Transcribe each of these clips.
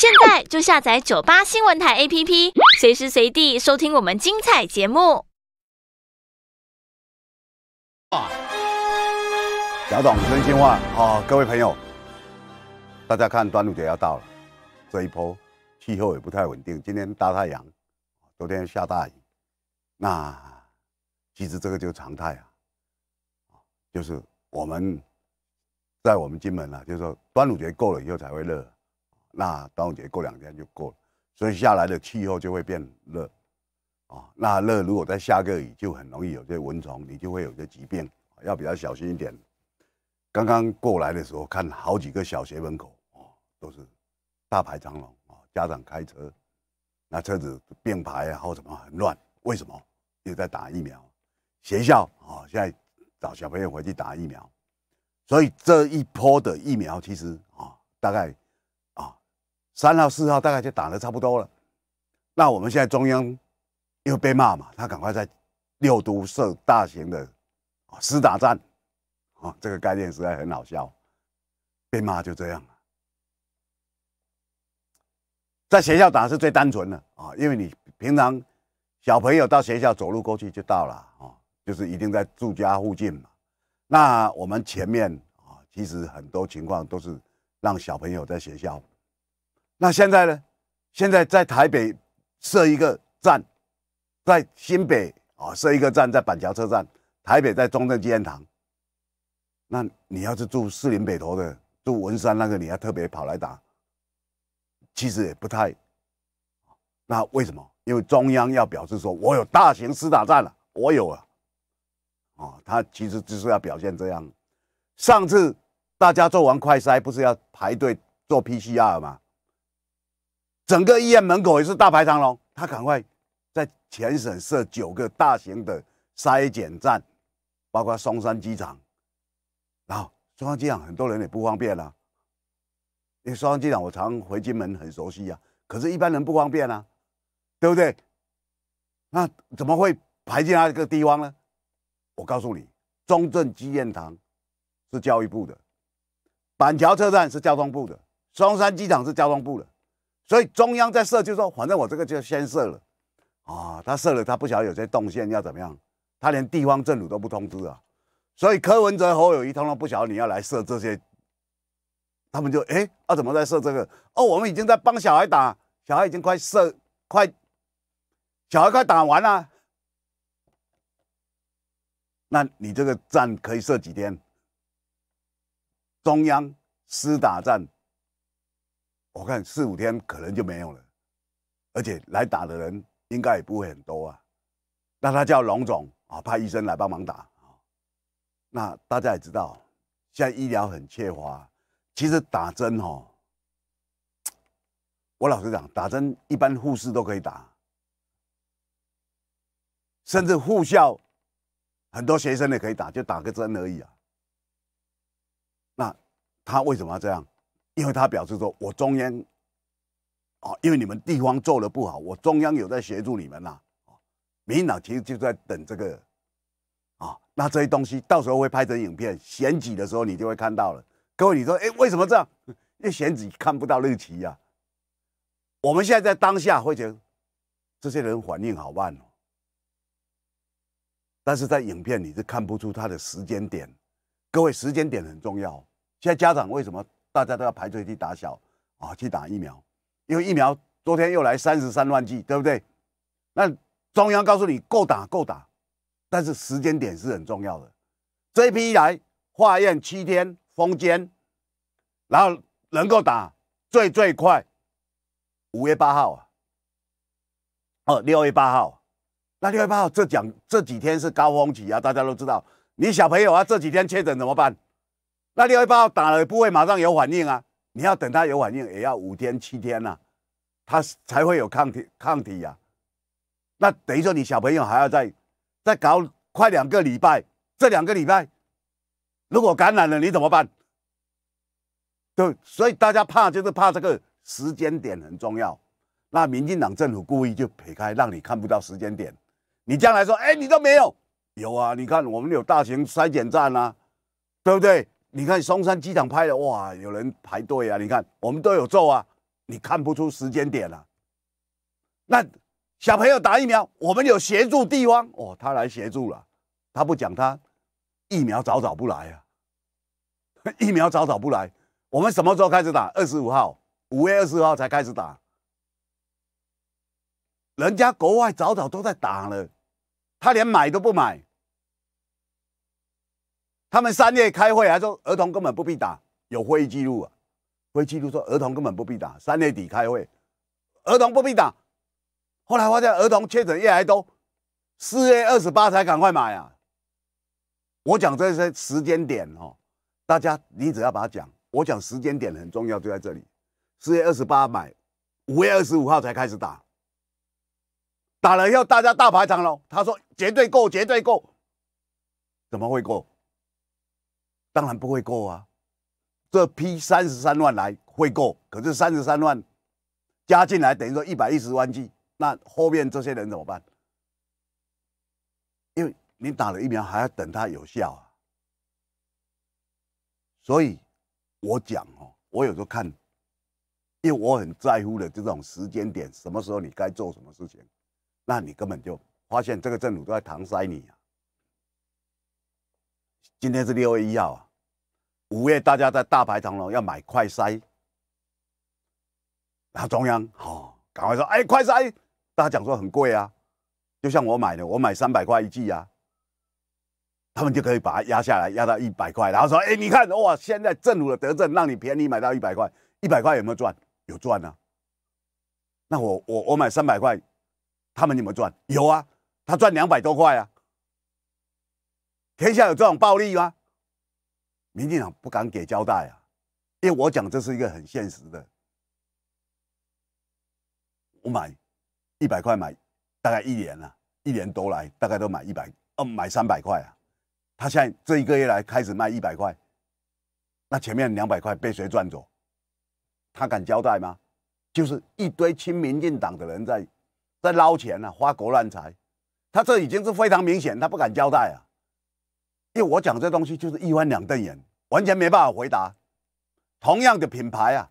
现在就下载九八新闻台 APP，随时随地收听我们精彩节目。小董真心话啊，各位朋友，大家看端午节要到了，这一波气候也不太稳定。今天大太阳，昨天下大雨，那其实这个就是常态啊，就是我们在我们荆门啊，就是说端午节过了以后才会热。那端午节过两天就过了，所以下来的气候就会变热，啊，那热如果再下个雨，就很容易有这蚊虫，你就会有些疾病，要比较小心一点。刚刚过来的时候，看好几个小学门口哦，都是大排长龙啊，家长开车，那车子并排啊，或什么很乱。为什么？又在打疫苗，学校啊，现在找小朋友回去打疫苗，所以这一波的疫苗其实啊，大概。三号、四号大概就打得差不多了，那我们现在中央又被骂嘛，他赶快在六都设大型的啊打战，啊这个概念实在很好笑，被骂就这样了。在学校打是最单纯的啊，因为你平常小朋友到学校走路过去就到了啊，就是一定在住家附近嘛。那我们前面啊，其实很多情况都是让小朋友在学校。那现在呢？现在在台北设一个站，在新北啊设一个站，在板桥车站，台北在中正纪念堂。那你要是住士林北头的，住文山那个，你要特别跑来打，其实也不太。那为什么？因为中央要表示说我有大型厮打站了，我有啊。哦，他其实就是要表现这样。上次大家做完快筛，不是要排队做 PCR 吗？整个医院门口也是大排长龙，他赶快在全省设九个大型的筛检站，包括松山机场。然后双山机场很多人也不方便了，因为双山机场我常回金门很熟悉呀，可是，一般人不方便啊，对不对？那怎么会排进那个地方呢？我告诉你，中正纪念堂是教育部的，板桥车站是交通部的，双山机场是交通部的。所以中央在设，就说反正我这个就先设了，啊，他设了，他不晓得有些动线要怎么样，他连地方政府都不通知啊。所以柯文哲、侯友谊通都不晓得你要来设这些，他们就哎，他怎么在设这个？哦，我们已经在帮小孩打，小孩已经快设快，小孩快打完了，那你这个站可以设几天？中央施打战。我看四五天可能就没有了，而且来打的人应该也不会很多啊。那他叫龙总啊，派医生来帮忙打啊。那大家也知道，现在医疗很缺乏。其实打针哦，我老实讲，打针一般护士都可以打，甚至护校很多学生也可以打，就打个针而已啊。那他为什么要这样？因为他表示说：“我中央，啊，因为你们地方做的不好，我中央有在协助你们呐。”啊，民进党其实就在等这个，啊，那这些东西到时候会拍成影片，选举的时候你就会看到了。各位，你说，哎，为什么这样？因为选举看不到日期呀？我们现在在当下会觉得这些人反应好慢哦，但是在影片你是看不出他的时间点。各位，时间点很重要。现在家长为什么？大家都要排队去打小啊，去打疫苗，因为疫苗昨天又来三十三万剂，对不对？那中央告诉你够打够打，但是时间点是很重要的。这一批一来化验七天封监，然后能够打最最快五月八号啊，哦六月八号，那六月八号这讲这几天是高峰期啊，大家都知道，你小朋友啊这几天确诊怎么办？那另外一包打了不会马上有反应啊？你要等它有反应也要五天七天呐，它才会有抗体抗体呀。那等于说你小朋友还要再再搞快两个礼拜，这两个礼拜如果感染了你怎么办？对，所以大家怕就是怕这个时间点很重要。那民进党政府故意就撇开，让你看不到时间点。你将来说，哎，你都没有？有啊，你看我们有大型筛检站啊，对不对？你看松山机场拍的，哇，有人排队啊！你看我们都有做啊，你看不出时间点了。那小朋友打疫苗，我们有协助地方哦，他来协助了。他不讲，他疫苗早早不来啊，疫苗早早不来。我们什么时候开始打？二十五号，五月二十号才开始打。人家国外早早都在打了，他连买都不买。他们三月开会还说儿童根本不必打，有会议记录啊，会议记录说儿童根本不必打。三月底开会，儿童不必打。后来发现儿童确诊越来越多，四月二十八才赶快买啊。我讲这些时间点哦，大家你只要把它讲，我讲时间点很重要就在这里。四月二十八买，五月二十五号才开始打。打了以后大家大排长龙，他说绝对够，绝对够，怎么会够？当然不会够啊，这批三十三万来会够，可是三十三万加进来等于说一百一十万剂，那后面这些人怎么办？因为你打了疫苗还要等它有效啊，所以我讲哦，我有时候看，因为我很在乎的这种时间点，什么时候你该做什么事情，那你根本就发现这个政府都在搪塞你啊。今天是六月一号啊，五月大家在大排长龙要买快筛，然后中央好赶快说，哎快筛，大家讲说很贵啊，就像我买的，我买三百块一剂呀，他们就可以把它压下来，压到一百块，然后说，哎你看哇，现在政府的德政让你便宜买到一百块，一百块有没有赚？有赚啊，那我我我买三百块，他们有没有赚？有啊，他赚两百多块啊。天下有这种暴利吗？民进党不敢给交代啊，因为我讲这是一个很现实的。我买一百块买大概一年了，一年多来大概都买一百，哦，买三百块啊。他现在这一个月来开始卖一百块，那前面两百块被谁赚走？他敢交代吗？就是一堆亲民进党的人在在捞钱啊，花国乱财。他这已经是非常明显，他不敢交代啊。就我讲这东西就是一弯两瞪眼，完全没办法回答。同样的品牌啊，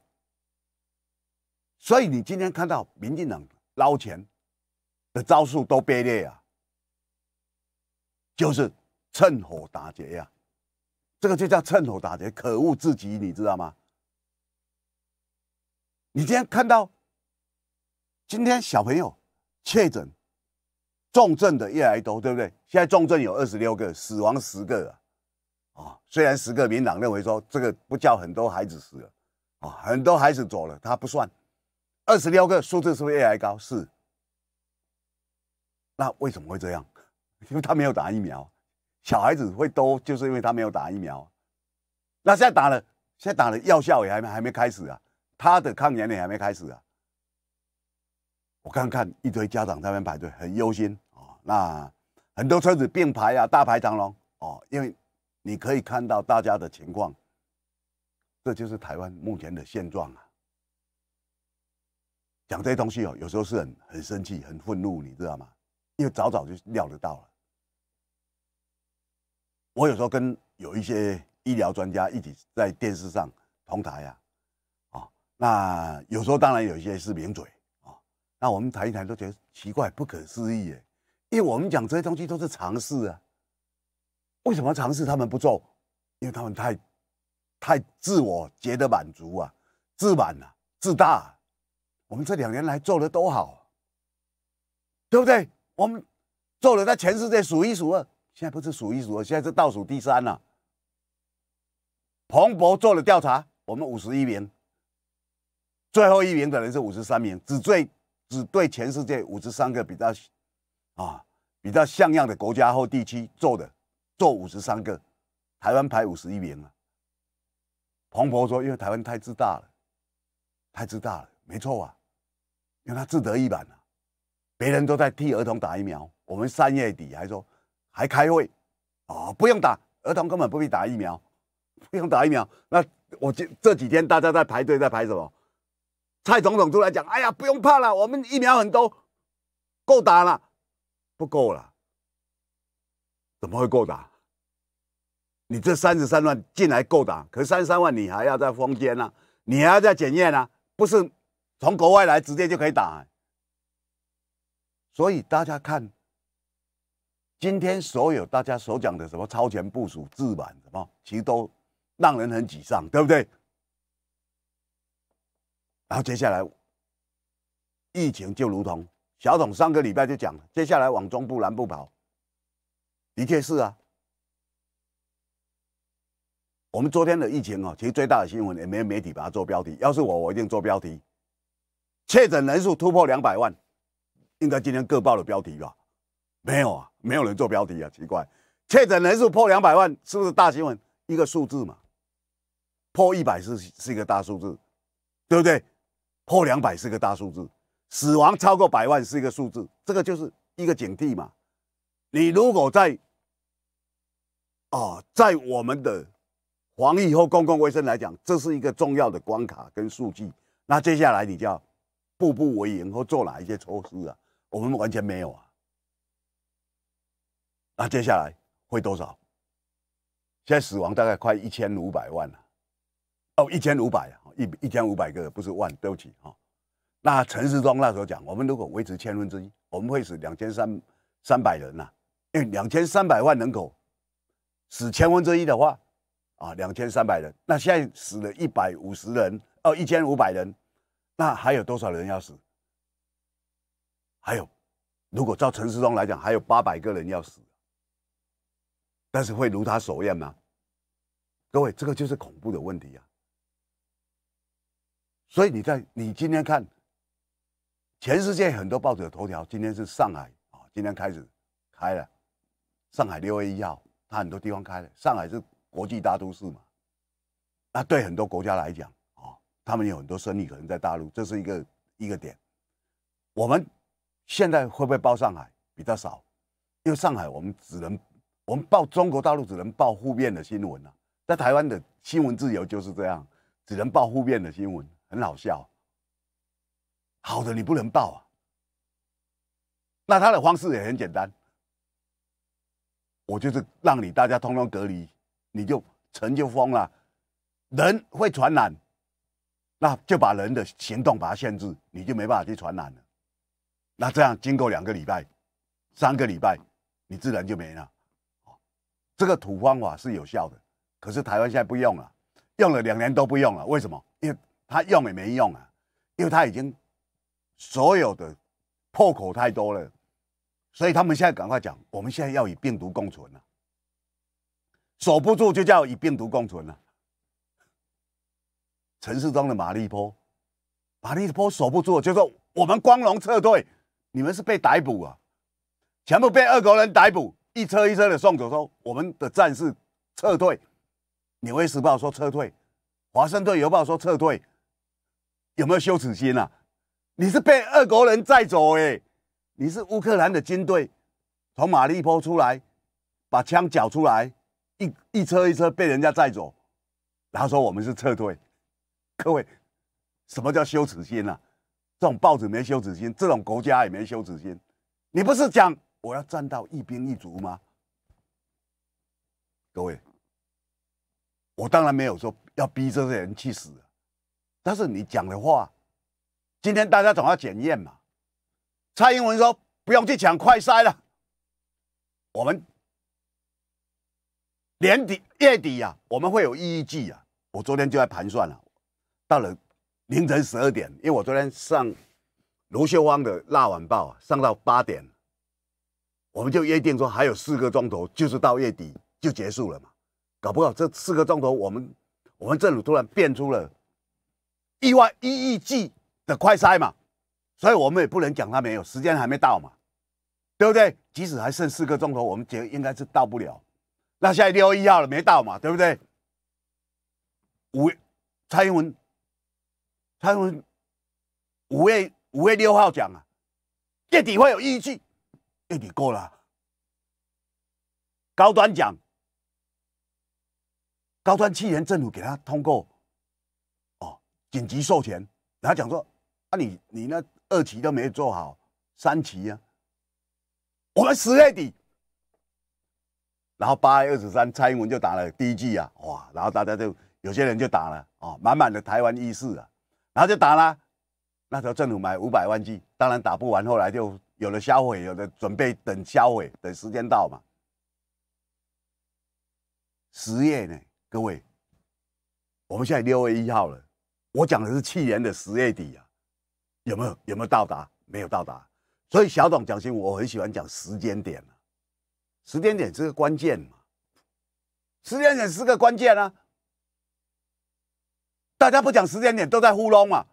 所以你今天看到民进党捞钱的招数都卑劣啊，就是趁火打劫呀，这个就叫趁火打劫，可恶至极，你知道吗？你今天看到，今天小朋友确诊。重症的越来越多，对不对？现在重症有二十六个，死亡十个啊。啊，虽然十个民党认为说这个不叫很多孩子死了，啊，很多孩子走了，他不算。二十六个数字是不是越来越高？是。那为什么会这样？因为他没有打疫苗，小孩子会多，就是因为他没有打疫苗。那现在打了，现在打了，药效也还没还没开始啊，他的抗炎也还没开始啊。我看看一堆家长在那边排队，很忧心啊。那很多车子并排啊，大排长龙哦。因为你可以看到大家的情况，这就是台湾目前的现状啊。讲这些东西哦，有时候是很很生气、很愤怒，你知道吗？因为早早就料得到了。我有时候跟有一些医疗专家一起在电视上同台呀，啊，那有时候当然有一些是名嘴。那我们谈一谈，都觉得奇怪、不可思议耶，因为我们讲这些东西都是尝试啊。为什么尝试他们不做？因为他们太、太自我觉得满足啊，自满啊，自大。我们这两年来做的都好，对不对？我们做的在全世界数一数二。现在不是数一数二，现在是倒数第三了。彭博做了调查，我们五十一名，最后一名可能是五十三名，只最。只对全世界五十三个比较啊比较像样的国家或地区做的做五十三个，台湾排五十一名了。彭博说，因为台湾太自大了，太自大了，没错啊，因为他自得一满啊，别人都在替儿童打疫苗，我们三月底还说还开会啊，不用打儿童根本不必打疫苗，不用打疫苗。那我这这几天大家在排队在排什么？蔡总统出来讲：“哎呀，不用怕了，我们疫苗很多，够打了，不够了。怎么会够打？你这三十三万进来够打，可三十三万你还要在封监啊，你还要在检验啊，不是从国外来直接就可以打。所以大家看，今天所有大家所讲的什么超前部署、自满什么，其实都让人很沮丧，对不对？”然后接下来，疫情就如同小董上个礼拜就讲了，接下来往中部南部跑，的确是啊。我们昨天的疫情啊，其实最大的新闻也没有媒体把它做标题，要是我，我一定做标题。确诊人数突破两百万，应该今天各报的标题吧？没有啊，没有人做标题啊，奇怪。确诊人数破两百万，是不是大新闻？一个数字嘛，破一百是是一个大数字，对不对？破两百是个大数字，死亡超过百万是一个数字，这个就是一个警惕嘛。你如果在啊，在我们的防疫和公共卫生来讲，这是一个重要的关卡跟数据。那接下来你就要步步为营或做哪一些措施啊？我们完全没有啊。那接下来会多少？现在死亡大概快一千五百万了，哦，一千五百啊。一一千五百个不是万，对不起哈。那陈世忠那时候讲，我们如果维持千分之一，我们会死两千三三百人呐。因为两千三百万人口死千分之一的话，啊，两千三百人。那现在死了一百五十人哦，一千五百人，那还有多少人要死？还有，如果照陈世忠来讲，还有八百个人要死。但是会如他所愿吗？各位，这个就是恐怖的问题啊。所以你看，你今天看，全世界很多报纸的头条，今天是上海啊，今天开始开了，上海六一号，它很多地方开了。上海是国际大都市嘛，那对很多国家来讲啊，他们有很多生意可能在大陆，这是一个一个点。我们现在会不会报上海比较少？因为上海我们只能，我们报中国大陆只能报负面的新闻了。在台湾的新闻自由就是这样，只能报负面的新闻。很好笑，好的你不能报啊。那他的方式也很简单，我就是让你大家通通隔离，你就城就封了，人会传染，那就把人的行动把它限制，你就没办法去传染了。那这样经过两个礼拜、三个礼拜，你自然就没了。这个土方法是有效的，可是台湾现在不用了，用了两年都不用了，为什么？因为他用也没用啊，因为他已经所有的破口太多了，所以他们现在赶快讲，我们现在要与病毒共存了，守不住就叫与病毒共存了。城市中的马立坡，马立坡守不住，就说我们光荣撤退，你们是被逮捕啊，全部被俄国人逮捕，一车一车的送走，说我们的战士撤退。《纽约时报》说撤退，《华盛顿邮报》说撤退。有没有羞耻心啊？你是被俄国人载走哎，你是乌克兰的军队从马利波出来，把枪缴出来，一一车一车被人家载走，然后说我们是撤退。各位，什么叫羞耻心啊？这种报纸没羞耻心，这种国家也没羞耻心。你不是讲我要站到一兵一卒吗？各位，我当然没有说要逼这些人去死。但是你讲的话，今天大家总要检验嘛。蔡英文说不用去抢快筛了，我们年底月底呀，我们会有依据啊。我昨天就在盘算了，到了凌晨十二点，因为我昨天上卢秀芳的《辣晚报》上到八点，我们就约定说还有四个钟头，就是到月底就结束了嘛。搞不好这四个钟头，我们我们政府突然变出了。意外一亿计的快筛嘛，所以我们也不能讲他没有时间还没到嘛，对不对？即使还剩四个钟头，我们觉应该是到不了。那现在六月一号了，没到嘛，对不对？五蔡英文，蔡英文五月五月六号讲啊，月底会有一亿 G，月底够了。高端讲，高端气源政府给他通过。紧急授权，然后讲说，啊你你那二期都没有做好，三期啊，我们十月底，然后八月二十三，蔡英文就打了第一剂啊，哇，然后大家就有些人就打了，啊，满满的台湾意识啊，然后就打了，那时候政府买五百万剂，当然打不完，后来就有了销毁，有的准备等销毁，等时间到嘛。十月呢，各位，我们现在六月一号了。我讲的是去年的十月底啊，有没有有没有到达？没有到达，所以小董讲起，我很喜欢讲时间点啊，时间点是个关键嘛，时间点是个关键啊，大家不讲时间点都在糊弄嘛，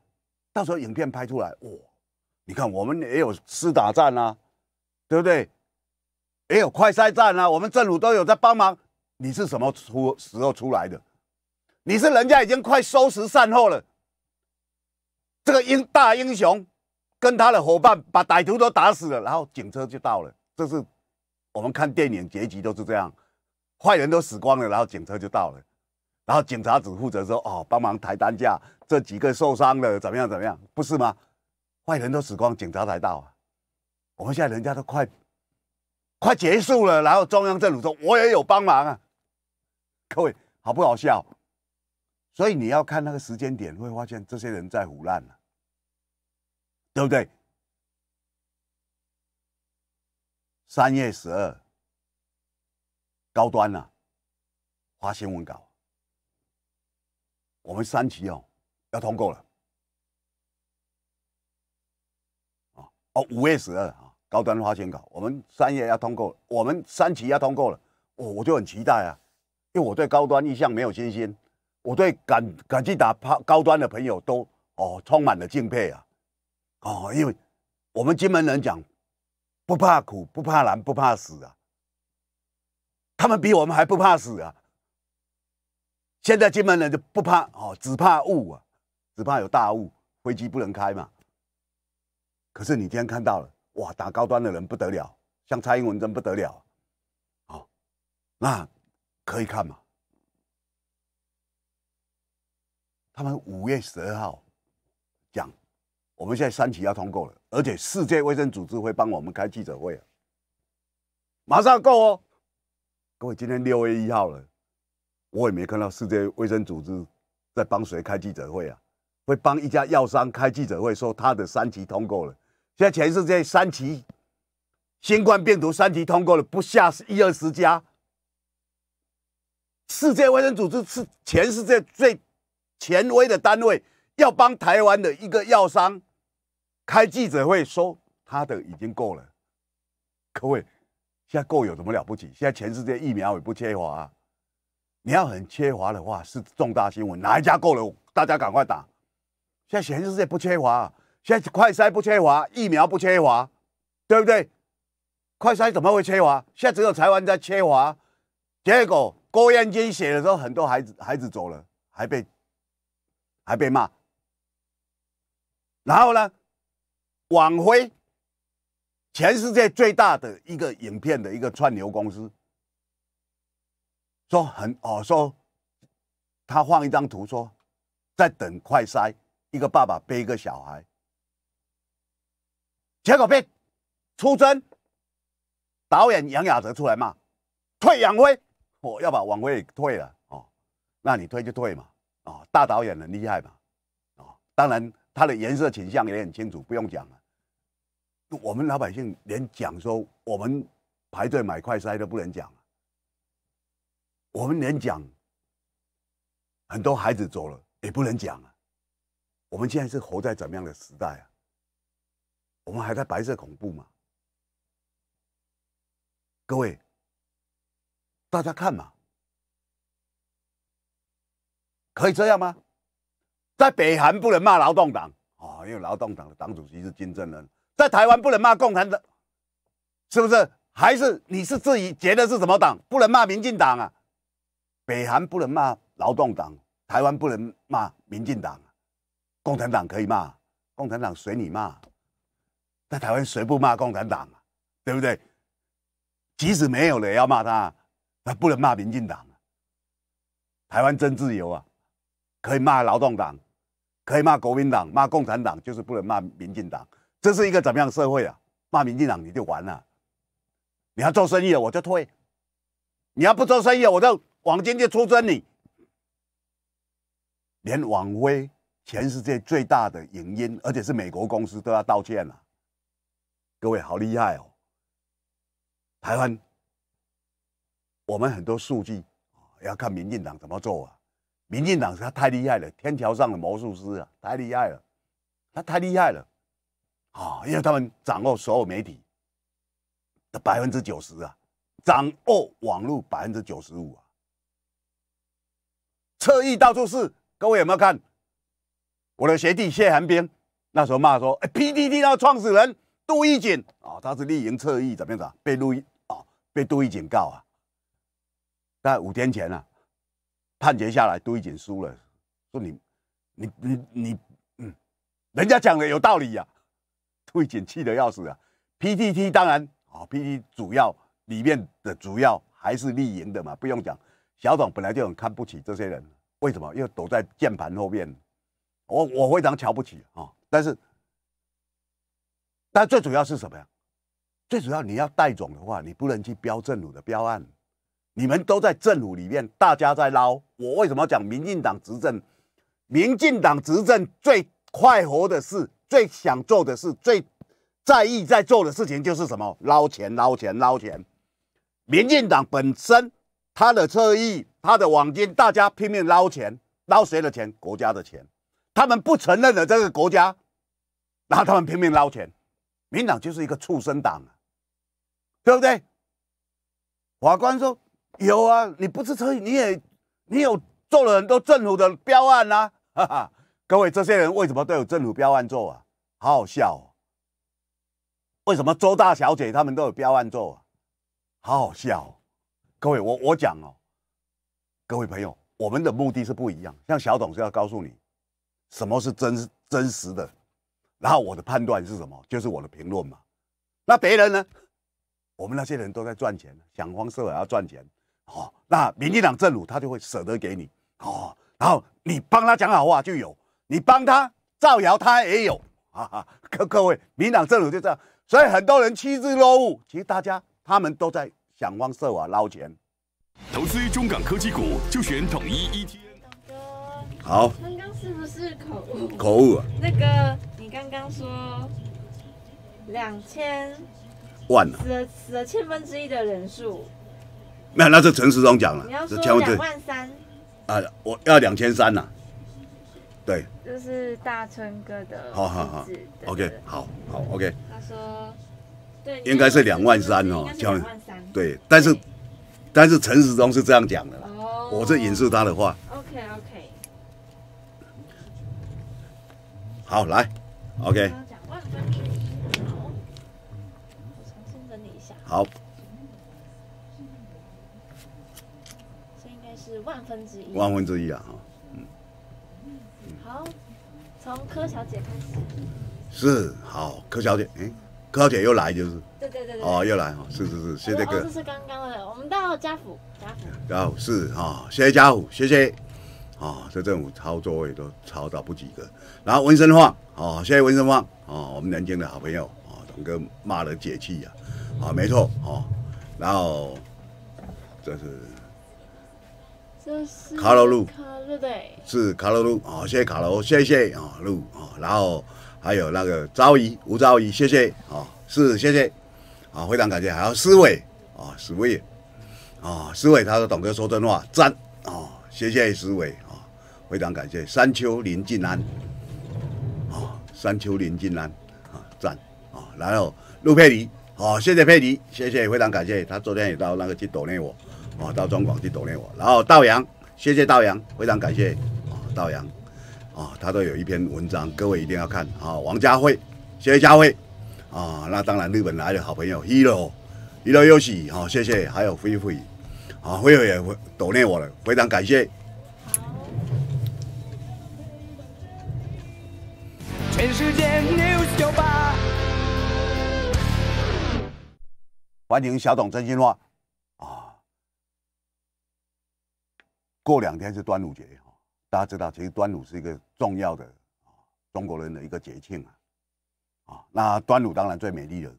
到时候影片拍出来，哇，你看我们也有施打战啊，对不对？也有快筛战啊，我们正府都有在帮忙，你是什么出时候出来的？你是人家已经快收拾善后了。这个英大英雄跟他的伙伴把歹徒都打死了，然后警车就到了。这是我们看电影结局都是这样，坏人都死光了，然后警车就到了，然后警察只负责说哦，帮忙抬担架，这几个受伤了怎么样怎么样，不是吗？坏人都死光，警察才到啊。我们现在人家都快快结束了，然后中央政府说我也有帮忙啊。各位好不好笑？所以你要看那个时间点，会发现这些人在胡乱对不对？三月十二，高端呐，发新闻稿。我们三期哦要通过了哦，五月十二啊，高端发新闻稿，我们三月要通过，我们三期要通过了，我我就很期待啊，因为我对高端意向没有信心，我对敢敢去打抛高端的朋友都哦充满了敬佩啊。哦，因为我们金门人讲，不怕苦，不怕难，不怕死啊。他们比我们还不怕死啊。现在金门人就不怕哦，只怕雾啊，只怕有大雾，飞机不能开嘛。可是你今天看到了，哇，打高端的人不得了，像蔡英文真不得了，好，那可以看嘛。他们五月十二号讲。我们现在三期要通过了，而且世界卫生组织会帮我们开记者会，马上够哦！各位，今天六月一号了，我也没看到世界卫生组织在帮谁开记者会啊？会帮一家药商开记者会，说他的三期通过了。现在全世界三期新冠病毒三期通过了不下一二十家。世界卫生组织是全世界最权威的单位。要帮台湾的一个药商开记者会，说他的已经够了。各位，现在够有什么了不起？现在全世界疫苗也不缺乏啊。你要很缺乏的话，是重大新闻。哪一家够了？大家赶快打。现在全世界不缺乏，现在快筛不缺乏，疫苗不缺乏，对不对？快筛怎么会缺乏？现在只有台湾在缺乏。结果郭燕金写的时候，很多孩子孩子走了，还被还被骂。然后呢，网飞，全世界最大的一个影片的一个串流公司，说很哦，说他放一张图，说在等快筛，一个爸爸背一个小孩，结果被出征导演杨雅哲出来骂，退网飞，我要把网飞退了哦，那你退就退嘛，哦，大导演很厉害嘛，哦，当然。它的颜色倾向也很清楚，不用讲了。我们老百姓连讲说我们排队买快餐都不能讲了，我们连讲很多孩子走了也不能讲了。我们现在是活在怎么样的时代啊？我们还在白色恐怖吗？各位，大家看嘛，可以这样吗？在北韩不能骂劳动党啊，因为劳动党的党主席是金正恩。在台湾不能骂共产党，是不是？还是你是自己觉得是什么党不能骂民进党啊？北韩不能骂劳动党，台湾不能骂民进党，共产党可以骂，共产党随你骂。在台湾谁不骂共产党？对不对？即使没有了也要骂他。那不能骂民进党。台湾真自由啊，可以骂劳动党。可以骂国民党、骂共产党，就是不能骂民进党。这是一个怎么样社会啊？骂民进党你就完了，你要做生意了我就退，你要不做生意我就往进去出征你。连网威全世界最大的影音，而且是美国公司都要道歉了。各位好厉害哦！台湾，我们很多数据要看民进党怎么做啊？民进党他太厉害了，天桥上的魔术师啊，太厉害了，他太厉害了啊！因为他们掌握所有媒体的百分之九十啊，掌握网络百分之九十五啊，侧翼到处是。各位有没有看？我的学弟谢寒冰那时候骂说：“哎 p d 那的创始人杜义景啊，他是立营侧翼怎么样子啊？被录影啊，被杜义景告啊。”大概五天前啊。判决下来，杜已锦输了。说你，你，你，你，嗯，人家讲的有道理呀。杜已锦气得要死啊。PDT 当然啊，PDT 主要里面的主要还是立赢的嘛，不用讲。小董本来就很看不起这些人，为什么？因为躲在键盘后面，我我非常瞧不起啊。但是，但最主要是什么呀？最主要你要带总的话，你不能去标政府的标案。你们都在政府里面，大家在捞。我为什么讲民进党执政？民进党执政最快活的事、最想做的事、最在意在做的事情，就是什么？捞钱、捞钱、捞钱。民进党本身，他的侧翼、他的网金，大家拼命捞钱，捞谁的钱？国家的钱。他们不承认的这个国家，然后他们拼命捞钱。民党就是一个畜生党，对不对？法官说。有啊，你不是车你也你有做了很多政府的标案呐。各位这些人为什么都有政府标案做啊？好好笑哦。为什么周大小姐他们都有标案做啊？好好笑哦。各位，我我讲哦，各位朋友，我们的目的是不一样。像小董是要告诉你什么是真真实的，然后我的判断是什么，就是我的评论嘛。那别人呢？我们那些人都在赚钱，想方设法要赚钱。哦，那民进党政府他就会舍得给你哦，然后你帮他讲好话就有，你帮他造谣他也有啊。各各位，民党政府就这样，所以很多人欺之若鹜。其实大家他们都在想方设法捞钱。投资中港科技股，就选统一 e t 好，刚刚是不是口误？口误啊。那个你刚刚说两千万死了死了千分之一的人数。没有，那是陈世忠讲了。你要说两万三，啊，我要两千三呐，对。这是大春哥的，好好好，OK，好好 OK。他说，对，应该是两万三哦，两万三。对，但是但是陈世忠是这样讲的，我是引述他的话。OK OK。好，来，OK。好，我重新整理一下。好。万分之一，万分之一啊！哈，嗯，好，从柯小姐开始，是好，柯小姐，哎，柯小姐又来就是，对对对对，哦，又来哦，是是是，谢谢哥，这是刚刚的，我们到嘉府，嘉府，嘉府是哈，谢谢嘉府，谢谢啊，这政府操作也都操到不及格，然后文森晃，哦，谢谢文森晃，哦，我们南京的好朋友，哦，董哥骂了解气呀，啊，没错哦，然后这是。是卡罗路，卡路对，是卡罗路啊，谢谢卡罗，谢谢啊路啊，然后还有那个昭姨吴昭姨，谢谢啊，是谢谢啊，非常感谢，还有思维啊思维啊思维，他说董哥说真话，赞啊，谢谢思维啊，非常感谢山丘林静安啊，山丘林静安啊赞啊，然后陆佩迪好，谢谢佩迪，谢谢非常感谢，他昨天也到那个去锻内我。啊，到中广去锻炼我，然后道扬，谢谢道扬，非常感谢啊，道扬，啊，他都有一篇文章，各位一定要看啊。王家辉，谢谢家辉，啊，那当然日本来的好朋友 h e r o h e r o 又喜，哦，谢谢，还有菲菲，啊，菲菲也会锻炼我了，非常感谢。欢迎小董真心话。过两天是端午节哈，大家知道，其实端午是一个重要的啊中国人的一个节庆啊。啊，那端午当然最美丽的，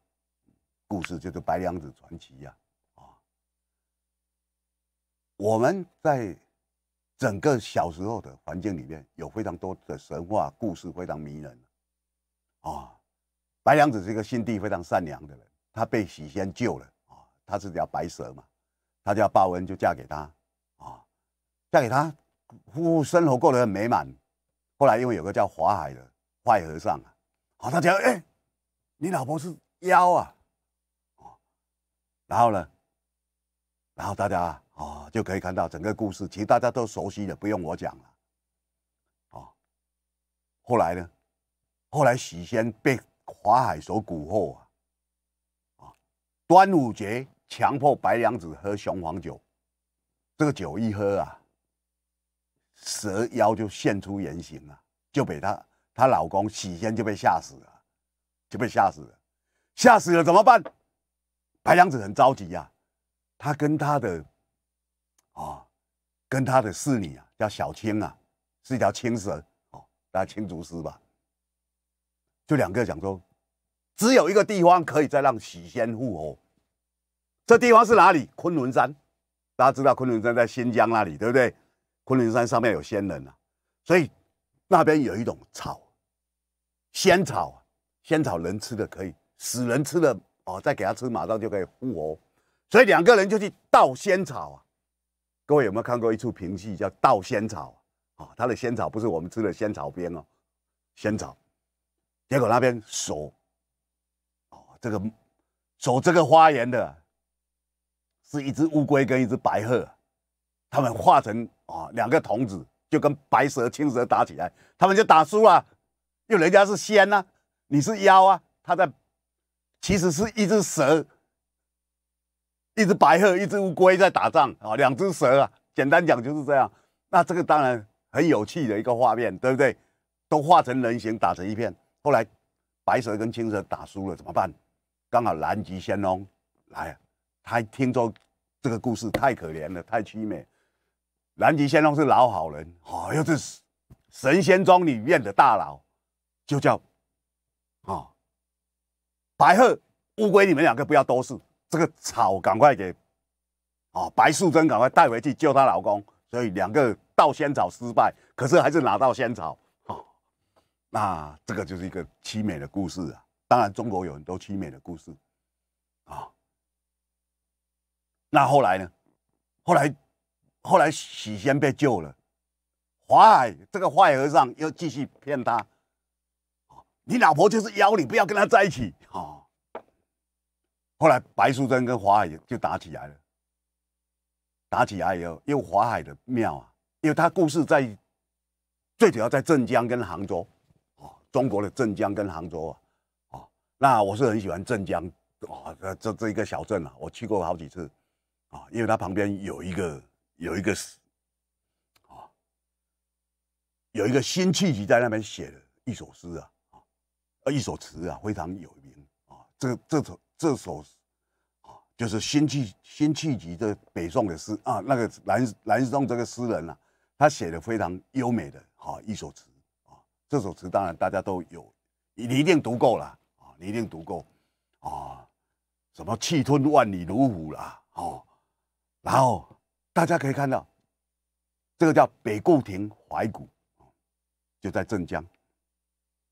故事就是白娘子传奇呀啊。我们在整个小时候的环境里面有非常多的神话故事，非常迷人啊。白娘子是一个心地非常善良的人，她被许仙救了啊，她是条白蛇嘛，她叫报恩就嫁给他。嫁给他，夫生活过得很美满。后来因为有个叫华海的坏和尚，啊，他讲，哎，你老婆是妖啊，哦，然后呢，然后大家啊就可以看到整个故事，其实大家都熟悉的，不用我讲了，哦，后来呢，后来许仙被华海所蛊惑啊，啊，端午节强迫白娘子喝雄黄酒，这个酒一喝啊。蛇妖就现出原形了，就被她她老公许仙就被吓死了，就被吓死了，吓死了怎么办？白娘子很着急呀，她跟她的啊，跟她的侍女啊叫小青啊，是一条青蛇哦，大家青竹丝吧，就两个讲说，只有一个地方可以再让许仙复活，这地方是哪里？昆仑山，大家知道昆仑山在新疆那里，对不对？昆仑山上面有仙人啊，所以那边有一种草，仙草，仙草人吃的可以，死人吃的哦，再给他吃马上就可以复活。所以两个人就去盗仙草啊。各位有没有看过一处评戏叫盗仙草啊？他的仙草不是我们吃的仙草边哦，仙草。结果那边守，哦，这个守这个花园的是一只乌龟跟一只白鹤。他们化成啊两个童子，就跟白蛇青蛇打起来，他们就打输了，因为人家是仙啊，你是妖啊。他在其实是一只蛇，一只白鹤，一只乌龟在打仗啊，两只蛇啊，简单讲就是这样。那这个当然很有趣的一个画面，对不对？都化成人形打成一片。后来白蛇跟青蛇打输了怎么办？刚好南极仙翁来他听说这个故事太可怜了，太凄美。南极仙翁是老好人，还有是神仙庄里面的大佬，就叫啊白鹤乌龟，你们两个不要多事，这个草赶快给啊白素贞赶快带回去救她老公，所以两个盗仙草失败，可是还是拿到仙草啊，那这个就是一个凄美的故事啊，当然中国有很多凄美的故事啊，那后来呢？后来。后来许仙被救了，华海这个坏和尚又继续骗他。你老婆就是妖，你不要跟她在一起。啊。后来白素贞跟华海就打起来了。打起来以后，因为华海的庙啊，因为他故事在最主要在镇江跟杭州，哦，中国的镇江跟杭州啊，哦，那我是很喜欢镇江啊，这这这一个小镇啊，我去过好几次啊，因为它旁边有一个。有一个诗啊，有一个辛弃疾在那边写的一首诗啊，啊，一首词啊，非常有名啊。这这首这首啊，就是辛弃辛弃疾的北宋的诗啊。那个南南宋这个诗人啊，他写的非常优美的哈一首词啊。这首词当然大家都有，你一定读够了啊，你一定读够啊。什么气吞万里如虎啦，哦，然后。大家可以看到，这个叫《北固亭怀古》，就在镇江。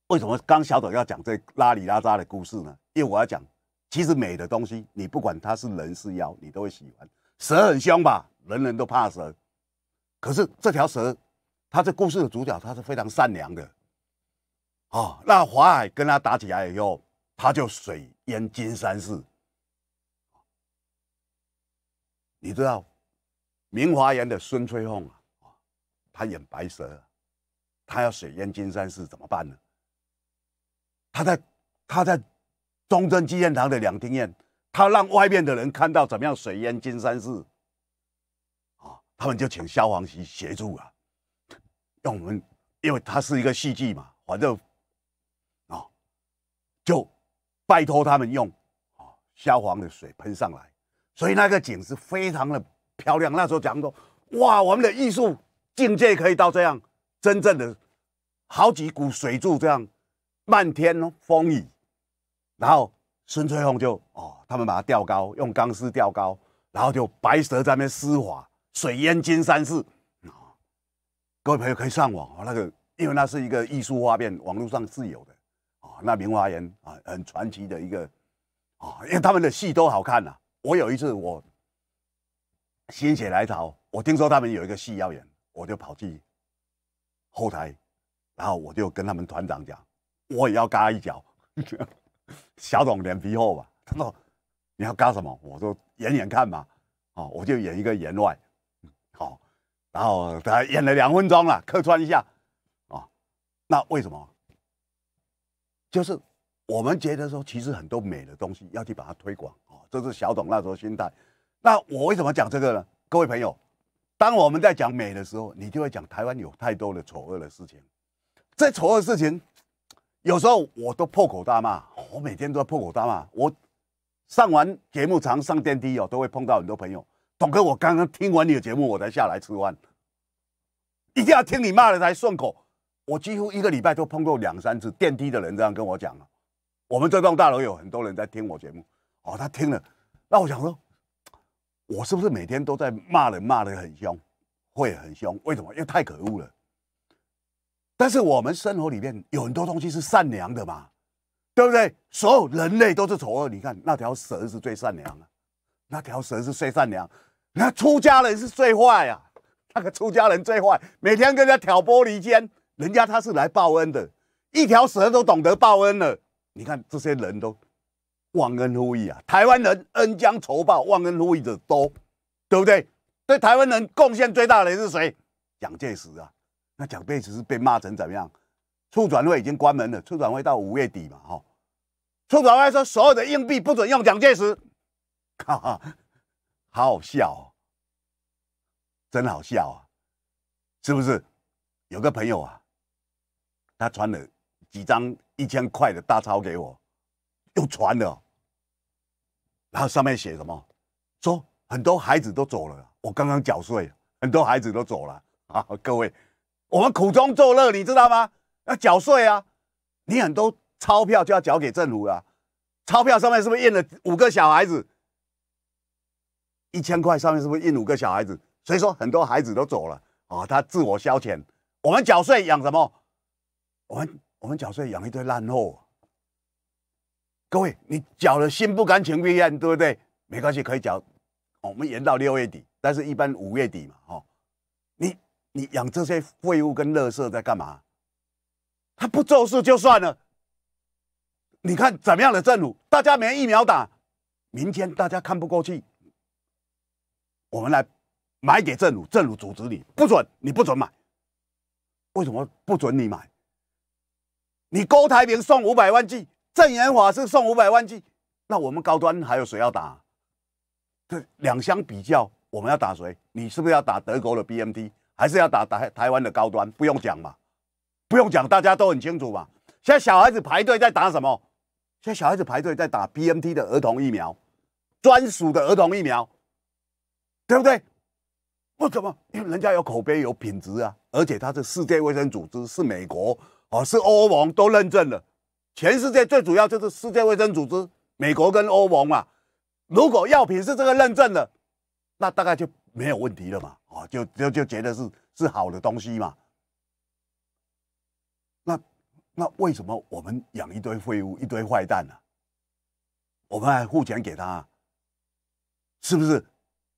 为什么刚小董要讲这拉里拉扎的故事呢？因为我要讲，其实美的东西，你不管它是人是妖，你都会喜欢。蛇很凶吧，人人都怕蛇。可是这条蛇，它这故事的主角，它是非常善良的。啊，那华海跟他打起来以后，他就水淹金山寺。你知道？明华园的孙翠凤啊，她他演白蛇，他要水淹金山寺怎么办呢？他在他在忠贞纪念堂的两厅院，他让外面的人看到怎么样水淹金山寺，啊，他们就请消防局协助啊，用我们，因为他是一个戏剧嘛，反正啊，就拜托他们用啊消防的水喷上来，所以那个景是非常的。漂亮！那时候讲说，哇，我们的艺术境界可以到这样，真正的好几股水柱这样漫天哦风雨，然后孙翠凤就哦，他们把它吊高，用钢丝吊高，然后就白蛇在那边施法，水淹金山寺啊！各位朋友可以上网啊，那个因为那是一个艺术画面，网络上是有的啊。那名花言，啊，很传奇的一个啊，因为他们的戏都好看呐。我有一次我。心血来潮，我听说他们有一个戏要演，我就跑去后台，然后我就跟他们团长讲，我也要嘎一脚。小董脸皮厚吧？他说：“你要嘎什么？”我说：“演演看嘛。”哦，我就演一个员外，好，然后演了两分钟了，客串一下，哦，那为什么？就是我们觉得说，其实很多美的东西要去把它推广啊，这是小董那时候心态。那我为什么讲这个呢？各位朋友，当我们在讲美的时候，你就会讲台湾有太多的丑恶的事情。这丑恶的事情，有时候我都破口大骂，我每天都破口大骂。我上完节目常上电梯哦，都会碰到很多朋友。董哥，我刚刚听完你的节目，我才下来吃饭。一定要听你骂了才顺口。我几乎一个礼拜都碰到两三次电梯的人这样跟我讲了。我们这栋大楼有很多人在听我节目哦，他听了，那我想说。我是不是每天都在骂人，骂的很凶，会很凶？为什么？因为太可恶了。但是我们生活里面有很多东西是善良的嘛，对不对？所有人类都是丑恶。你看那条蛇是最善良的，那条蛇是最善良。那出家人是最坏呀，那个出家人最坏，每天跟人家挑拨离间。人家他是来报恩的，一条蛇都懂得报恩了。你看这些人都。忘恩负义啊！台湾人恩将仇报，忘恩负义者多，对不对？对台湾人贡献最大的人是谁？蒋介石啊！那蒋介石是被骂成怎么样？促转会已经关门了，促转会到五月底嘛，哈！促转会说所有的硬币不准用蒋介石，哈哈，好好笑，哦，真好笑啊，是不是？有个朋友啊，他传了几张一千块的大钞给我。又传的，然后上面写什么？说很多孩子都走了。我刚刚缴税，很多孩子都走了啊！各位，我们苦中作乐，你知道吗？要缴税啊，你很多钞票就要缴给政府了。钞票上面是不是印了五个小孩子？一千块上面是不是印五个小孩子？所以说很多孩子都走了啊！他自我消遣，我们缴税养什么？我们我们缴税养一堆烂货。各位，你缴了心不甘情不愿，对不对？没关系，可以缴。我们延到六月底，但是一般五月底嘛，哈。你你养这些废物跟垃圾在干嘛？他不做事就算了。你看怎么样的政府，大家没疫苗打，民间大家看不过去。我们来买给政府，政府组织你，不准你不准买。为什么不准你买？你高台铭送五百万剂。证研法是送五百万剂，那我们高端还有谁要打？这两相比较，我们要打谁？你是不是要打德国的 BMT，还是要打台台湾的高端？不用讲嘛，不用讲，大家都很清楚嘛。现在小孩子排队在打什么？现在小孩子排队在打 BMT 的儿童疫苗，专属的儿童疫苗，对不对？为什么？因为人家有口碑、有品质啊，而且他是世界卫生组织、是美国啊、是欧盟都认证了。全世界最主要就是世界卫生组织、美国跟欧盟嘛。如果药品是这个认证的，那大概就没有问题了嘛。啊，就就就觉得是是好的东西嘛。那那为什么我们养一堆废物、一堆坏蛋呢？我们还付钱给他，是不是？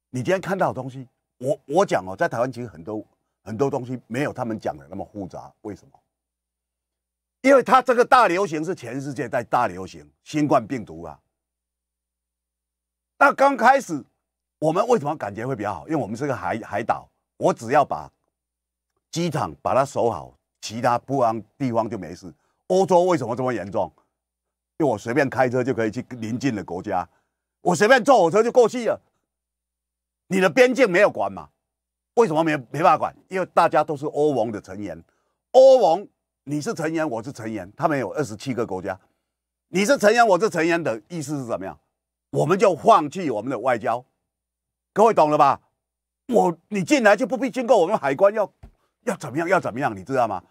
你今天看到的东西，我我讲哦，在台湾其实很多很多东西没有他们讲的那么复杂，为什么？因为它这个大流行是全世界在大流行，新冠病毒啊。那刚开始，我们为什么感觉会比较好？因为我们是个海海岛，我只要把机场把它守好，其他不安地方就没事。欧洲为什么这么严重？因为我随便开车就可以去邻近的国家，我随便坐火车就过去了。你的边境没有管嘛？为什么没没法管？因为大家都是欧盟的成员，欧盟。你是成员，我是成员，他们有二十七个国家，你是成员，我是成员的意思是怎么样？我们就放弃我们的外交，各位懂了吧？我你进来就不必经过我们海关，要要怎么样？要怎么样？你知道吗？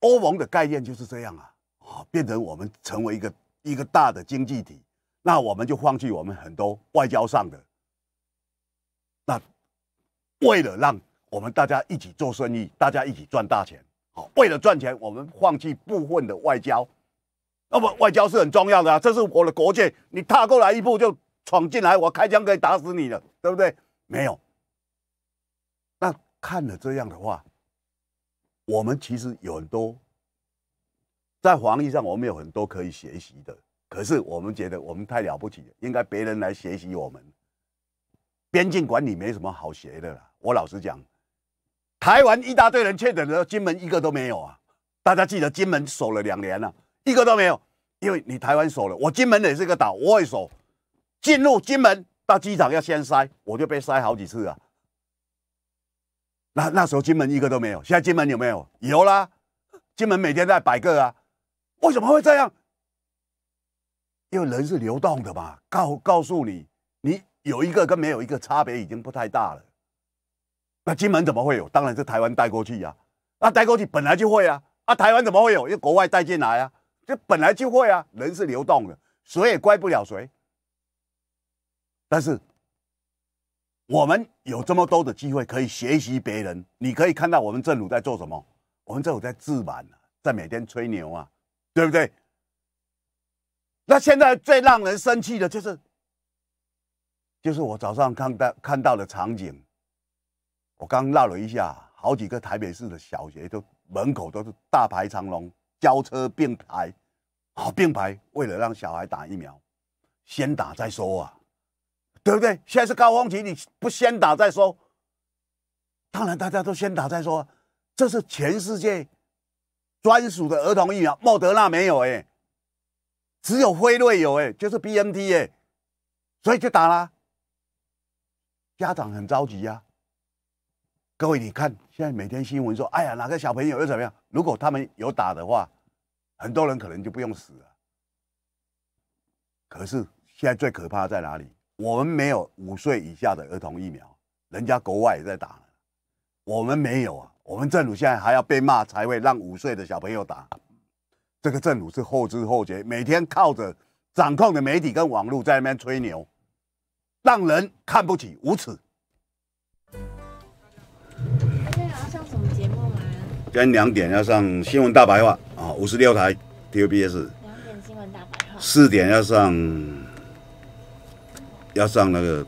欧盟的概念就是这样啊啊，变成我们成为一个一个大的经济体，那我们就放弃我们很多外交上的。那为了让我们大家一起做生意，大家一起赚大钱。为了赚钱，我们放弃部分的外交。那么外交是很重要的啊，这是我的国界，你踏过来一步就闯进来，我开枪可以打死你的，对不对？没有。那看了这样的话，我们其实有很多在防疫上，我们有很多可以学习的。可是我们觉得我们太了不起，了，应该别人来学习我们。边境管理没什么好学的，我老实讲。台湾一大堆人确诊，的时候，金门一个都没有啊！大家记得金门守了两年了，一个都没有，因为你台湾守了，我金门也是个岛，我也守。进入金门到机场要先筛，我就被筛好几次啊。那那时候金门一个都没有，现在金门有没有？有啦，金门每天在百个啊。为什么会这样？因为人是流动的嘛。告告诉你，你有一个跟没有一个差别已经不太大了。那金门怎么会有？当然是台湾带过去呀！啊，带过去本来就会啊！啊，台湾怎么会有？因为国外带进来啊，这本来就会啊，人是流动的，谁也怪不了谁。但是我们有这么多的机会可以学习别人，你可以看到我们政府在做什么，我们政府在自满，在每天吹牛啊，对不对？那现在最让人生气的就是，就是我早上看到看到的场景。我刚闹了一下，好几个台北市的小学都门口都是大排长龙，交车并排，好并排，为了让小孩打疫苗，先打再说啊，对不对？现在是高峰期，你不先打再说。当然大家都先打再说，这是全世界专属的儿童疫苗，莫德纳没有哎，只有辉瑞有哎，就是 BNT 哎，所以就打了，家长很着急呀。各位，你看现在每天新闻说，哎呀，哪个小朋友又怎么样？如果他们有打的话，很多人可能就不用死。了。可是现在最可怕在哪里？我们没有五岁以下的儿童疫苗，人家国外也在打，我们没有啊。我们政府现在还要被骂才会让五岁的小朋友打，这个政府是后知后觉，每天靠着掌控的媒体跟网络在那边吹牛，让人看不起，无耻。今天两点要上新闻大白话啊，五十六台 T V B S。两点新闻大白话。四点要上，要上那个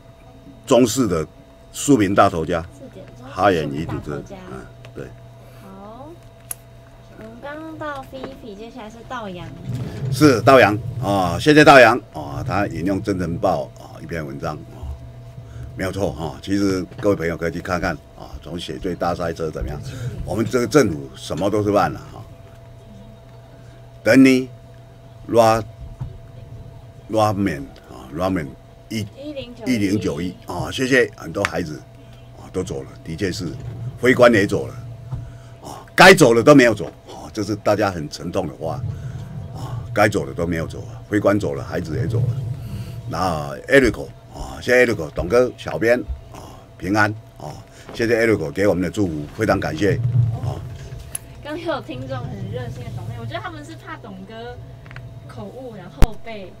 中式的庶民大头家。四点哈演仪主持嗯，对。好，我们刚到菲菲，接下来是道阳，是道阳啊，谢谢道阳啊，他引用《真人报》啊一篇文章啊，没有错哈，其实各位朋友可以去看看啊。从写最大赛车怎么样？我们这个政府什么都是烂了哈。Danny，Raman 啊，Raman 一一零九一啊，谢谢很多孩子啊都走了，的确是，辉官也走了啊，该走的都没有走啊，这是大家很沉痛的话啊，该走的都没有走，啊，辉官走了，孩子也走了。那 Eric 啊，谢谢 Eric 东哥小编啊，平安啊。谢谢艾瑞克给我们的祝福，非常感谢。啊，刚刚有听众很热心的董妹，我觉得他们是怕董哥口误，然后被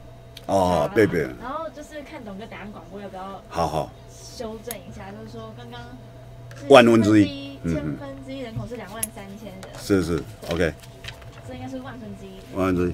哦被被，然后就是看董哥答案广播要不要好好修正一下，就是说刚刚万分之一，千分之一人口是两万三千人，是是，OK，这应该是万分之一，万分之一。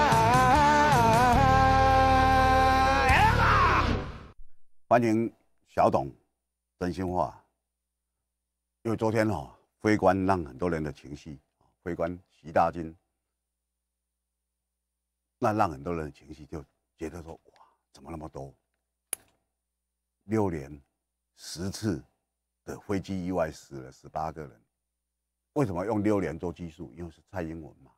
欢迎小董，真心话。因为昨天哈，非官让很多人的情绪，非官徐大军，那让很多人的情绪就觉得说，哇，怎么那么多？六年十次的飞机意外死了十八个人，为什么用六年做基数？因为是蔡英文嘛。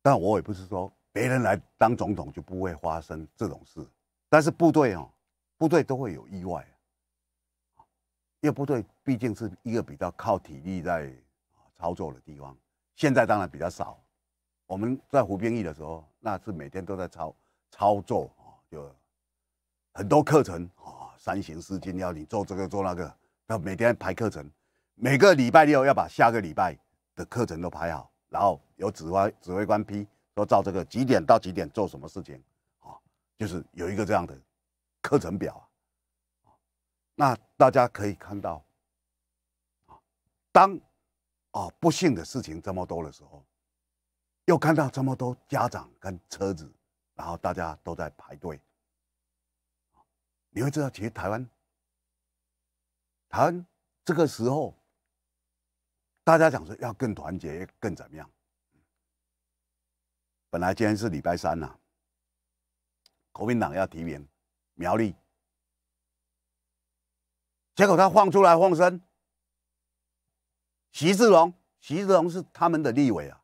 但我也不是说别人来当总统就不会发生这种事。但是部队哦，部队都会有意外，因为部队毕竟是一个比较靠体力在操作的地方。现在当然比较少。我们在湖边役的时候，那是每天都在操操作啊，就很多课程啊，三行四经要你做这个做那个，要每天排课程，每个礼拜六要把下个礼拜的课程都排好，然后由指挥指挥官批，说照这个几点到几点做什么事情。就是有一个这样的课程表啊，那大家可以看到啊，当啊不幸的事情这么多的时候，又看到这么多家长跟车子，然后大家都在排队，你会知道，其实台湾台湾这个时候大家讲说要更团结，更怎么样？本来今天是礼拜三呐。国民党要提名苗栗，结果他放出来放生，徐志龙，徐志龙是他们的立委啊，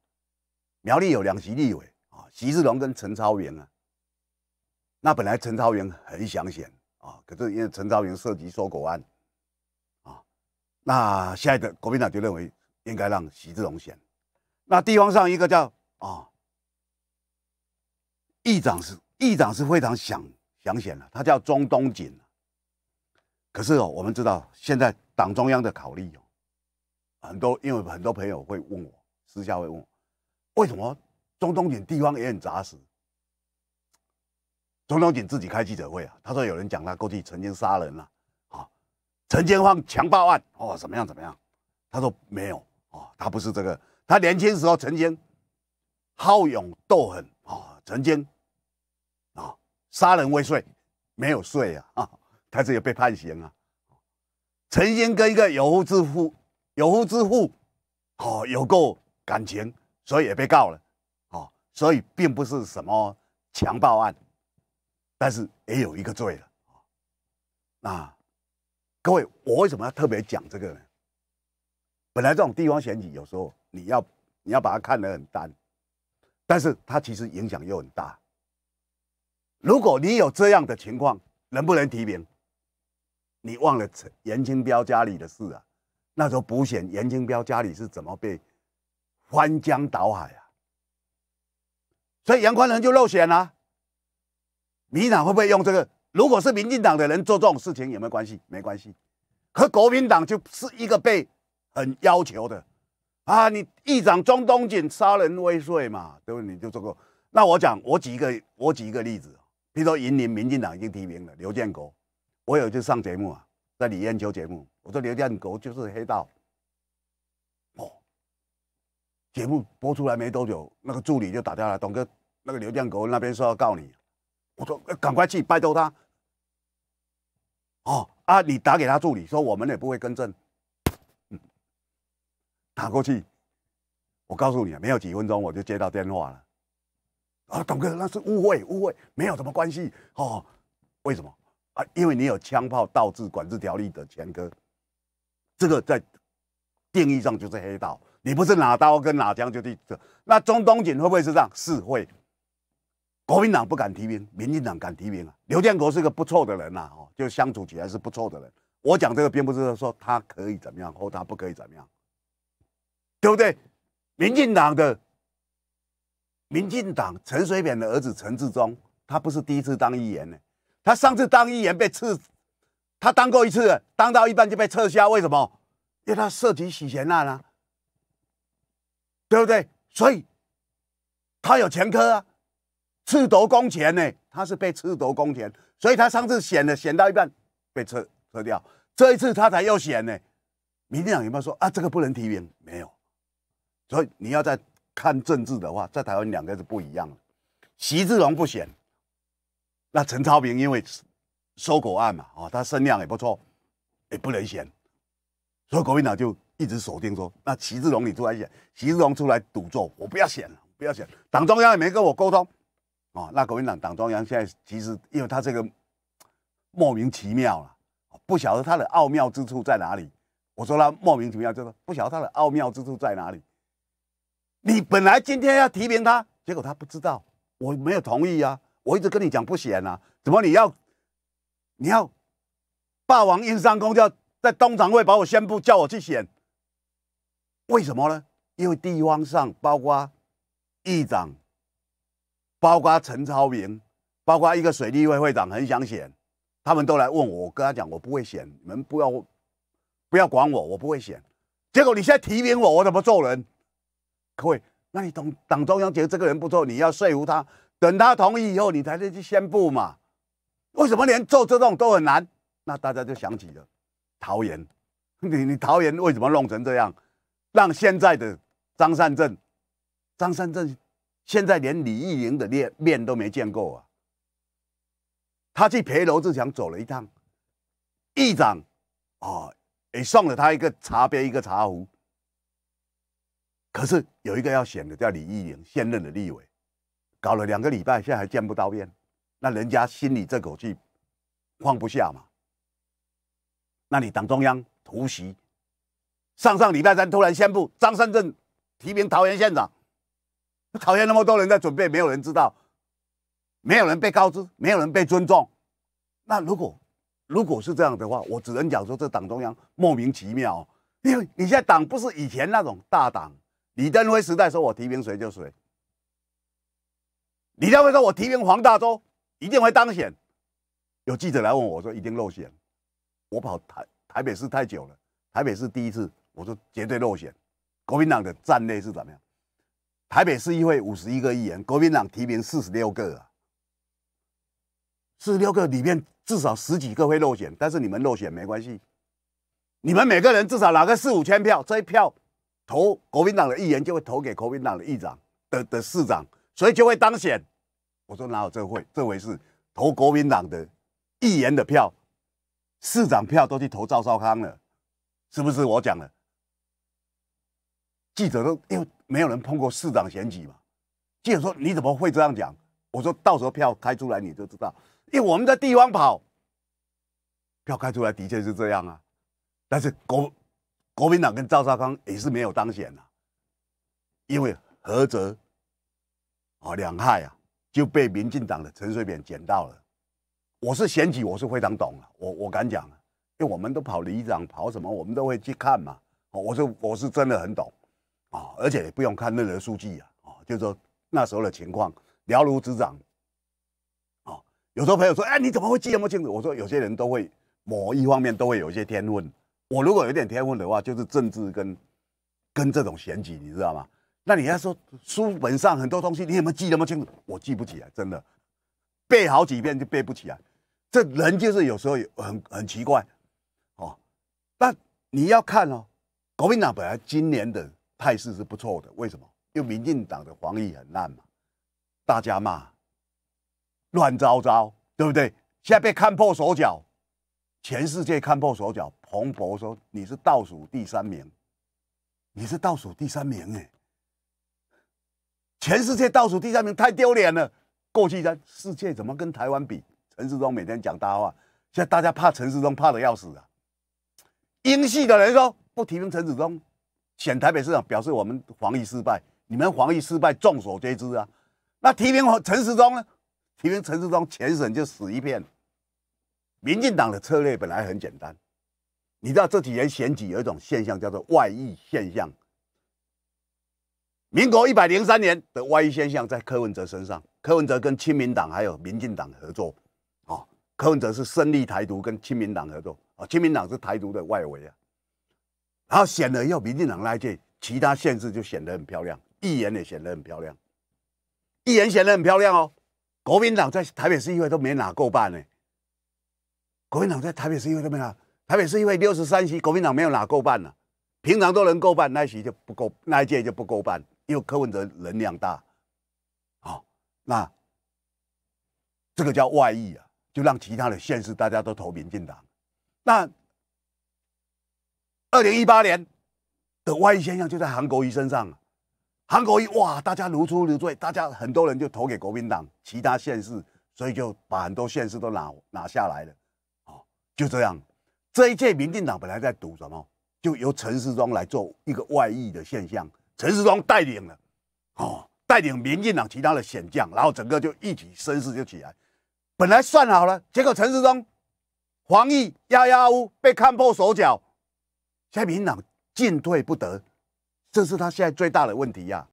苗栗有两席立委啊，徐志龙跟陈超元啊，那本来陈超元很想选啊，可是因为陈超元涉及收狗案啊，那现在的国民党就认为应该让徐志龙选，那地方上一个叫啊，议长是。议长是非常想想选的，他叫中东锦。可是哦，我们知道现在党中央的考虑哦，很多因为很多朋友会问我，私下会问我，为什么中东锦地方也很扎实？中东锦自己开记者会啊，他说有人讲他过去曾经杀人了啊，曾建芳强暴案哦，怎么样怎么样？他说没有哦，他不是这个，他年轻时候曾经好勇斗狠啊，曾经。杀人未遂，没有罪啊！啊，他只也被判刑啊。曾仙跟一个有夫之妇，有夫之妇，哦，有过感情，所以也被告了。哦，所以并不是什么强暴案，但是也有一个罪了。啊，各位，我为什么要特别讲这个呢？本来这种地方选举，有时候你要你要把它看得很淡，但是它其实影响又很大。如果你有这样的情况，能不能提名？你忘了严清彪家里的事啊？那时候补选严清彪家里是怎么被翻江倒海啊？所以杨宽仁就漏选了。民党会不会用这个？如果是民进党的人做这种事情，有没有关系？没关系。可国民党就是一个被很要求的啊！你议长中东锦杀人未遂嘛，对不对？你就这个。那我讲，我举一个，我举一个例子。比如说，银林民进党已经提名了刘建国。我有一次上节目啊，在李彦秋节目，我说刘建国就是黑道。哦，节目播出来没多久，那个助理就打电话，董哥，那个刘建国那边说要告你。我说赶快去拜托他。哦啊，你打给他助理说，我们也不会更正。打过去，我告诉你，啊，没有几分钟我就接到电话了。啊，董哥，那是误会，误会，没有什么关系哦。为什么啊？因为你有枪炮倒制管制条例的前科，这个在定义上就是黑道。你不是拿刀跟拿枪就地，那中东警会不会是这样？是会。国民党不敢提名，民进党敢提名啊。刘建国是个不错的人呐，哦，就相处起来是不错的人。我讲这个，并不是说他可以怎么样，或他不可以怎么样，对不对？民进党的。民进党陈水扁的儿子陈志忠，他不是第一次当议员呢。他上次当议员被撤，他当过一次，当到一半就被撤销，为什么？因为他涉及洗钱案啊，对不对？所以他有前科啊，赤夺公权呢，他是被赤夺公权，所以他上次选的选到一半被撤撤掉，这一次他才又选呢。民进党有没有说啊？这个不能提名？没有。所以你要在。看政治的话，在台湾两个是不一样的。习志龙不选，那陈超明因为收狗案嘛，哦，他声量也不错，也不能选，所以国民党就一直锁定说，那习志龙你出来选，习志龙出来赌咒，我不要选了，不要选。党中央也没跟我沟通，哦，那国民党党中央现在其实因为他这个莫名其妙了，不晓得他的奥妙之处在哪里。我说他莫名其妙，就说不晓得他的奥妙之处在哪里。你本来今天要提名他，结果他不知道，我没有同意啊！我一直跟你讲不选啊，怎么你要你要霸王硬上弓，就要在东长会把我宣布叫我去选？为什么呢？因为地方上包括议长，包括陈超明，包括一个水利会会长很想选，他们都来问我，我跟他讲我不会选，你们不要不要管我，我不会选。结果你现在提名我，我怎么做人？各位，那你同党中央觉得这个人不错，你要说服他，等他同意以后，你才能去宣布嘛？为什么连做这种都很难？那大家就想起了桃园，你你桃园为什么弄成这样？让现在的张善政，张善政现在连李玉莹的面面都没见过啊。他去陪罗志祥走了一趟，议长啊也送了他一个茶杯一个茶壶。可是有一个要选的叫李义林，现任的立委，搞了两个礼拜，现在还见不到面，那人家心里这口气放不下嘛？那你党中央突袭，上上礼拜三突然宣布张三正提名桃园县长，桃园那么多人在准备，没有人知道，没有人被告知，没有人被尊重。那如果如果是这样的话，我只能讲说这党中央莫名其妙，因为你现在党不是以前那种大党。李登辉时代说：“我提名谁就谁。”李登辉说：“我提名黄大洲一定会当选。”有记者来问我：“说一定落选。”我跑台台北市太久了，台北市第一次，我说绝对落选。国民党的站内是怎么样？台北市议会五十一个议员，国民党提名四十六个啊，四十六个里面至少十几个会落选，但是你们落选没关系，你们每个人至少拿个四五千票，这一票。投国民党的议员就会投给国民党的议长的的市长，所以就会当选。我说哪有这会这回事？投国民党的议员的票，市长票都去投赵少康了，是不是我讲了？记者都因为没有人碰过市长选举嘛？记者说你怎么会这样讲？我说到时候票开出来你就知道，因为我们在地方跑，票开出来的确是这样啊。但是国。国民党跟赵少康也是没有当选啊，因为菏则啊两害啊就被民进党的陈水扁捡到了。我是选举，我是非常懂啊，我我敢讲，因为我们都跑里长跑什么，我们都会去看嘛。哦，我是我是真的很懂啊，而且也不用看任何数据啊啊，就说那时候的情况了如指掌啊。有时候朋友说，哎，你怎么会记那么清楚？我说有些人都会某一方面都会有一些天问。我如果有点天分的话，就是政治跟跟这种选举，你知道吗？那你要说书本上很多东西，你有没有记那么清楚？我记不起来，真的背好几遍就背不起来。这人就是有时候很很奇怪哦。那你要看哦，国民党本来今年的态势是不错的，为什么？因为民进党的防疫很烂嘛，大家骂乱糟糟，对不对？现在被看破手脚，全世界看破手脚。洪博说：“你是倒数第三名，你是倒数第三名哎，全世界倒数第三名太丢脸了。过去在世界怎么跟台湾比？陈世忠每天讲大话，现在大家怕陈世忠，怕的要死啊。英系的人说不提名陈世忠，选台北市长，表示我们防疫失败，你们防疫失败，众所皆知啊。那提名陈世忠呢？提名陈世忠，全省就死一片。民进党的策略本来很简单。”你知道这几年选举有一种现象叫做外溢现象。民国一百零三年的外溢现象在柯文哲身上，柯文哲跟亲民党还有民进党合作，啊，柯文哲是胜利台独跟亲民党合作，啊，亲民党是台独的外围啊，然后了以要民进党拉届其他县市就显得很漂亮，议员也显得很漂亮，议员显得很漂亮哦，国民党在台北市议会都没拿过半呢，国民党在台北市议会都没拿。台北是因为六十三席，国民党没有哪够办啊？平常都能够办那一席就不够，那一届就不够办，因为柯文哲能量大，啊，那这个叫外溢啊，就让其他的县市大家都投民进党。那二零一八年的外溢现象就在韩国瑜身上，韩国瑜哇，大家如出如醉，大家很多人就投给国民党，其他县市，所以就把很多县市都拿拿下来了，啊，就这样。这一届民进党本来在赌什么？就由陈世忠来做一个外溢的现象，陈世忠带领了，哦，带领民进党其他的选将，然后整个就一起声势就起来。本来算好了，结果陈世忠、黄毅、丫丫五被看破手脚，现在民党进退不得，这是他现在最大的问题呀。